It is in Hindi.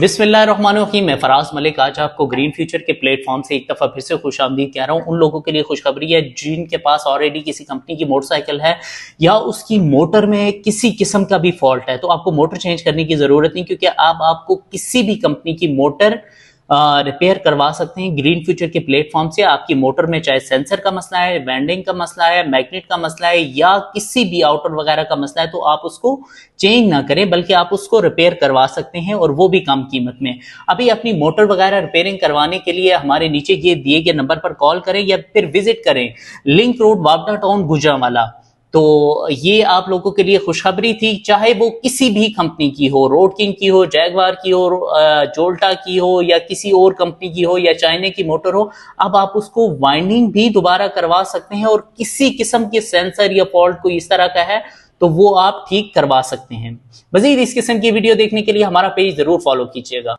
बिस्मिल्लाम मैं फराज मलिक आज आपको ग्रीन फ्यूचर के प्लेटफॉर्म से एक दफ़ा फिर से खुश आमदी कह रहा हूँ उन लोगों के लिए खुशखबरी है जिनके पास ऑलरेडी किसी कंपनी की मोटरसाइकिल है या उसकी मोटर में किसी किस्म का भी फॉल्ट है तो आपको मोटर चेंज करने की ज़रूरत नहीं क्योंकि अब आप आपको किसी भी कंपनी की मोटर रिपेयर करवा सकते हैं ग्रीन फ्यूचर के प्लेटफॉर्म से आपकी मोटर में चाहे सेंसर का मसला है बैंडिंग का मसला है मैग्नेट का मसला है या किसी भी आउटर वगैरह का मसला है तो आप उसको चेंज ना करें बल्कि आप उसको रिपेयर करवा सकते हैं और वो भी कम कीमत में अभी अपनी मोटर वगैरह रिपेयरिंग करवाने के लिए हमारे नीचे ये दिए गए नंबर पर कॉल करें या फिर विजिट करें लिंक रोड बाबडा टाउन गुजरावाला तो ये आप लोगों के लिए खुशखबरी थी चाहे वो किसी भी कंपनी की हो रोडकिंग की हो जैगवार की हो जोल्टा की हो या किसी और कंपनी की हो या चाइना की मोटर हो अब आप उसको वाइंडिंग भी दोबारा करवा सकते हैं और किसी किस्म के सेंसर या फॉल्ट को इस तरह का है तो वो आप ठीक करवा सकते हैं मजीद इस किस्म की वीडियो देखने के लिए हमारा पेज जरूर फॉलो कीजिएगा